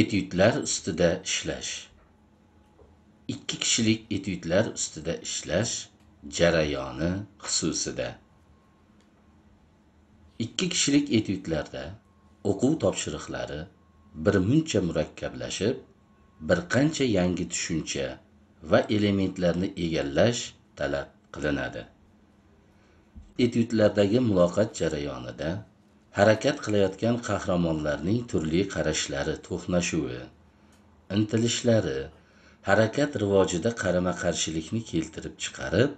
etyudlar ustida ishlash ikki kishilik etyudlar ustida ishlash jarayoni xususida ikki kishilik etyudlarda o'quv topshiriqlari birmuncha murakkablashib bir qancha yangi tushuncha va elementlarni egallash talab qilinadi etyudlardagi muloqot jarayonida harakat qilayotgan qahramonlarning turli qarashlari to'qnashuvi intilishlari harakat rivojida qarama qarshilikni keltirib chiqarib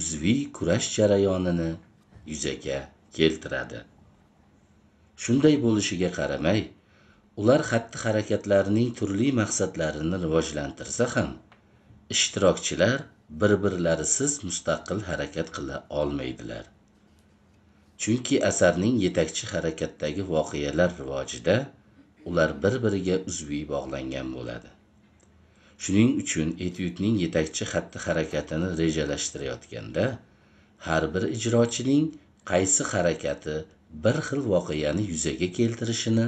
uzviy kurash jarayonini yuzaga keltiradi shunday bo'lishiga qaramay ular xatti harakatlarining turli maqsadlarini rivojlantirsa ham ishtirokchilar bir birlarisiz mustaqil harakat qila olmaydilar chunki asarning yetakchi harakatdagi voqealar rivojida ular bir biriga uzviy bog'langan bo'ladi shuning uchun etyudning yetakchi xatti harakatini rejalashtirayotganda har bir ijrochining qaysi harakati bir xil voqeani yuzaga keltirishini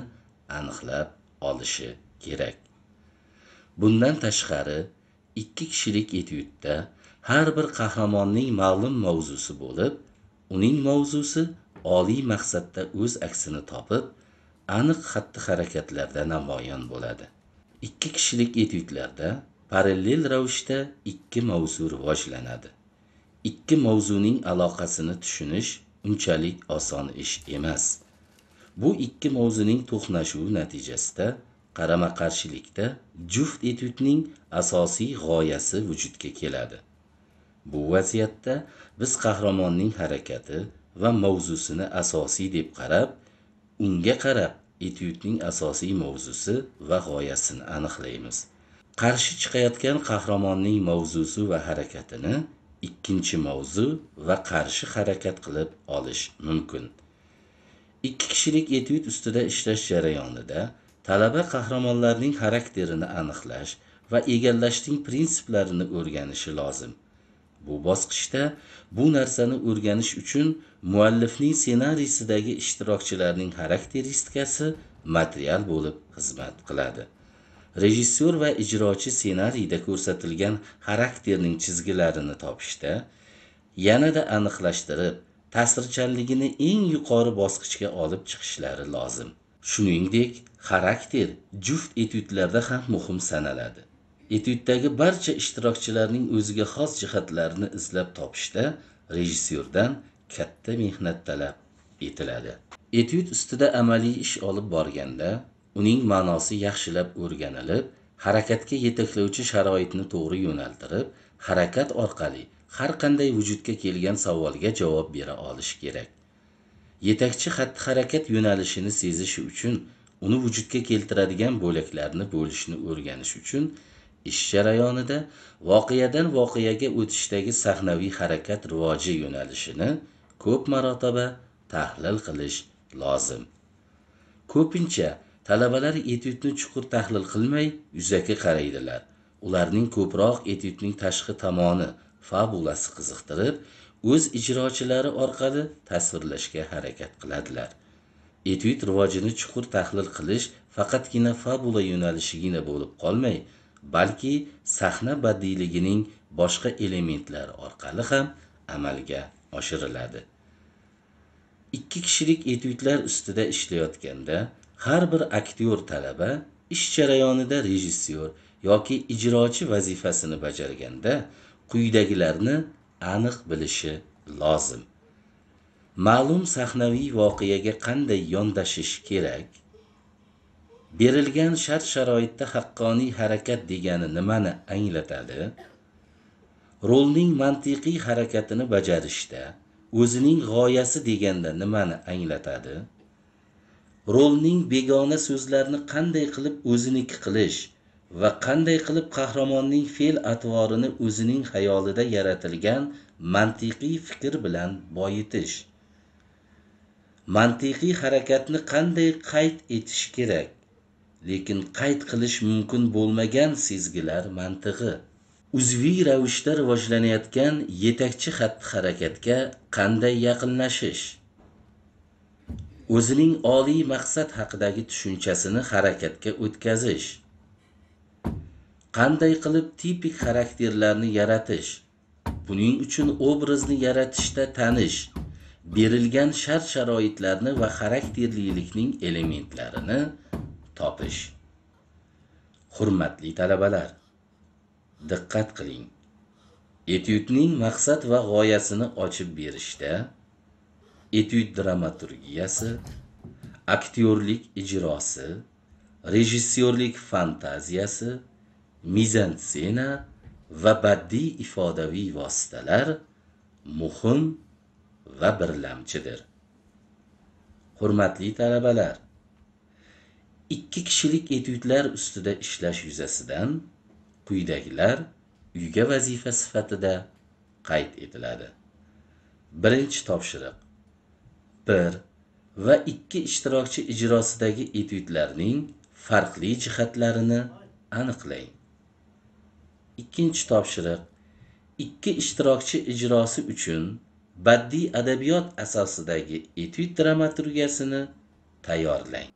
aniqlab olishi kerak bundan tashqari ikki kishilik etyudda har bir qahramonning ma'lum mavzusi bo'lib uning mavzusi oliy maqsadda o'z aksini topib aniq xatti harakatlarda namoyon bo'ladi ikki kishilik etyudlarda parallel ravishda ikki mavzu rivojlanadi ikki mavzuning aloqasini tushunish unchalik oson ish emas bu ikki mavzuning to'qnashuvi natijasida qarama qarshilikda juft etyudning asosiy g'oyasi vujudga keladi bu vaziyatda biz qahramonning harakati va mavzusini asosiy deb qarab unga qarab etyudning asosiy mavzusi va g'oyasini aniqlaymiz qarshi chiqayotgan qahramonning mavzusi va harakatini ikkinchi mavzu va qarshi harakat qilib olish mumkin ikki kishilik etyud ustida ishlash jarayonida talaba qahramonlarning xarakterini aniqlash va egallashning prinsiplarini o'rganishi lozim bu bosqichda bu narsani o'rganish uchun muallifning ssenariysidagi ishtirokchilarning xarakteristikasi material bo'lib xizmat qiladi rejissyor va ijrochi ssenariyda ko'rsatilgan xarakterning chizgilarini topishda yanada aniqlashtirib ta'sirchanligini eng yuqori bosqichga olib chiqishlari lozim shuningdek xarakter juft etyudlarda ham muhim sanaladi etuddagi barcha ishtirokchilarning o'ziga xos jihatlarini izlab topishda rejissyordan katta mehnat talab etiladi etyud ustida amaliy ish olib borganda uning ma'nosi yaxshilab o'rganilib harakatga yetaklovchi sharoitni to'g'ri yo'naltirib harakat orqali har qanday vujudga kelgan savolga javob bera olish kerak yetakchi xatti harakat yo'nalishini sezish uchun uni vujudga keltiradigan bo'laklarni bo'lishni o'rganish uchun ish jarayonida voqeadan voqeaga o'tishdagi sahnaviy harakat rivoji yo'nalishini ko'p marotaba tahlil qilish lozim ko'pincha talabalar etyudni chuqur tahlil qilmay yuzaki qaraydilar ularning ko'proq etyudning tashqi tomoni fabulasi qiziqtirib o'z ijrochilari orqali tasvirlashga harakat qiladilar etyud rivojini chuqur tahlil qilish faqatgina fabula yo'nalishigina bo'lib qolmay balki sahna badiiyligining boshqa elementlari orqali ham amalga oshiriladi ikki kishilik etyudlar ustida ishlayotganda har bir aktyor talaba ish jarayonida rejissyor yoki ijrochi vazifasini bajarganda quyidagilarni aniq bilishi lozim ma'lum sahnaviy voqeaga qanday yondashish kerak berilgan shart sharoitda haqqoniy harakat degani nimani anglatadi rolning mantiqiy harakatini bajarishda o'zining g'oyasi deganda nimani anglatadi rolning begona so'zlarni qanday qilib o'ziniki qilish va qanday qilib qahramonning fe'l atvorini o'zining xayolida yaratilgan mantiqiy fikr bilan boyitish mantiqiy harakatni qanday qayd etish kerak lekin qayd qilish mumkin bo'lmagan sezgilar mantig'i uzviy ravishda rivojlanayotgan yetakchi xatti harakatga qanday yaqinlashish o'zining oliy maqsad haqidagi tushunchasini harakatga o'tkazish qanday qilib tipik xarakterlarni yaratish buning uchun obrazni yaratishda tanish berilgan shart sharoitlarni va xarakterlilikning elementlarini topish hurmatli talabalar diqqat qiling etyudning maqsad va g'oyasini ochib berishda etyud dramaturgiyasi aktyorlik ijrosi rejissyorlik fantaziyasi mizansena va badiiy ifodaviy vositalar muhim va birlamchidir hurmatli talabalar ikki kishilik etyudlar ustida ishlash yuzasidan quyidagilar uyga vazifa sifatida qayd etiladi birinchi topshiriq bir va ikki ishtirokchi ijrosidagi etyudlarning farqli jihatlarini aniqlang ikkinchi topshiriq ikki ishtirokchi ijrosi uchun badiiy adabiyot asosidagi etyud dramaturgiyasini tayyorlang